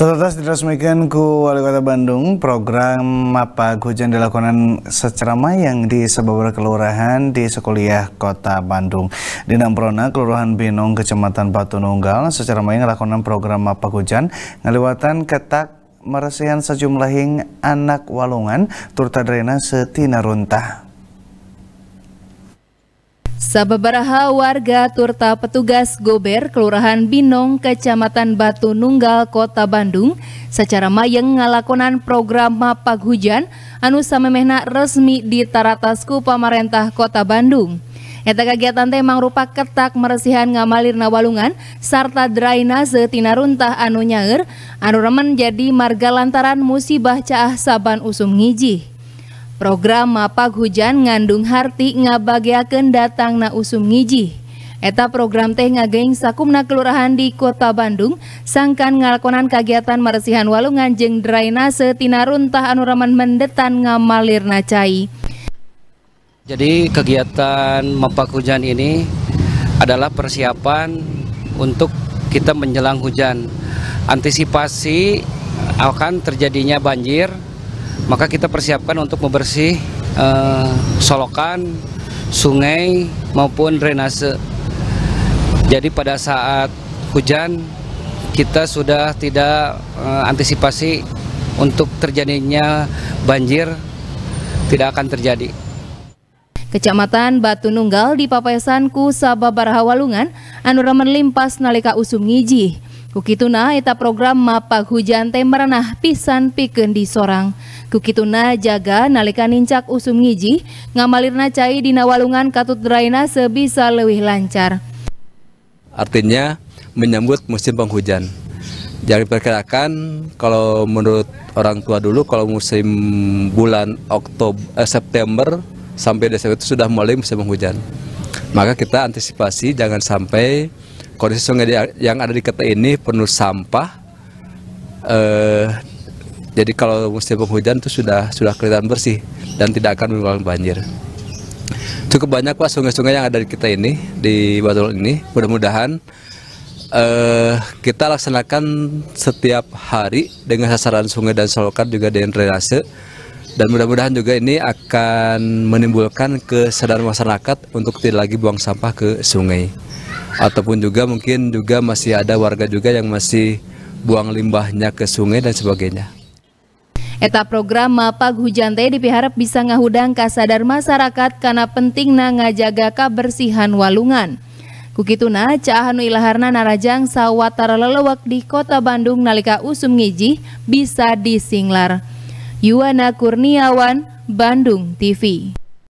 Setelah diteruskan ke Wali Kota Bandung, program Mapa Hujan dilakukan secara mayang di sebuah kelurahan di sekuliah Kota Bandung. Di Namprona, Kelurahan Binong, Kecamatan Batu Nunggal, secara mayang dilakukan program Mapa Hujan, ngeliwatan ketak meresian sejumlah anak walungan, turta drena setina runtah. Sababaraha warga turta petugas Gober, Kelurahan Binong, Kecamatan Batu Nunggal, Kota Bandung, secara mayeng ngalakonan program mapag Hujan, anu samemehna resmi di Taratasku Pamarentah Kota Bandung. Eta kegiatan teh mangrupa ketak meresihan ngamalirna walungan sarta drainase tina runtah anu nyaeur anu remen jadi marga lantaran musibah caah saban usum ngijih. Program Mapak Hujan ngandung harti ngabagiakan datang na usum ngiji. Eta program teh ngageng sakumna kelurahan di kota Bandung sangkan ngalakonan kegiatan meresihan walungan jeng drainase tinarun runtah anuraman mendetan ngamalir nacai. Jadi kegiatan Mapak Hujan ini adalah persiapan untuk kita menjelang hujan. Antisipasi akan terjadinya banjir maka kita persiapkan untuk membersih uh, solokan, sungai maupun drainase. Jadi pada saat hujan kita sudah tidak uh, antisipasi untuk terjadinya banjir tidak akan terjadi. Kecamatan Batu Nunggal di Papesan Kusaba Barahawalungan, Anuraman Limpas Nalika Usum Ngiji. Kukituna eta program Mapak Hujan Temeranah Pisan Piken di Sorang. Kukituna jaga nalika nincak usum ngiji ngamalirna cai dina walungan katut draina sebisa lebih lancar. Artinya menyambut musim penghujan. Jadi perkirakan kalau menurut orang tua dulu kalau musim bulan Oktober eh, September sampai Desember itu sudah mulai musim penghujan. Maka kita antisipasi jangan sampai kondisi sungai yang ada di kota ini penuh sampah eh, jadi kalau musim penghujan itu sudah sudah kelihatan bersih dan tidak akan menimbulkan banjir. Cukup banyak pak sungai-sungai yang ada di kita ini di Batul ini. Mudah-mudahan eh, kita laksanakan setiap hari dengan sasaran sungai dan selokan juga dengan drainase dan mudah-mudahan juga ini akan menimbulkan kesadaran masyarakat untuk tidak lagi buang sampah ke sungai ataupun juga mungkin juga masih ada warga juga yang masih buang limbahnya ke sungai dan sebagainya. Eta program Mapag Teh dipiharap bisa ngahudang kasadar masyarakat karena pentingna ngajaga kabersihan walungan. Kukituna Cahanu ilaharna narajang sawatara lelewak di kota Bandung nalika usum ngiji bisa disinglar. Yuwana Kurniawan, Bandung TV.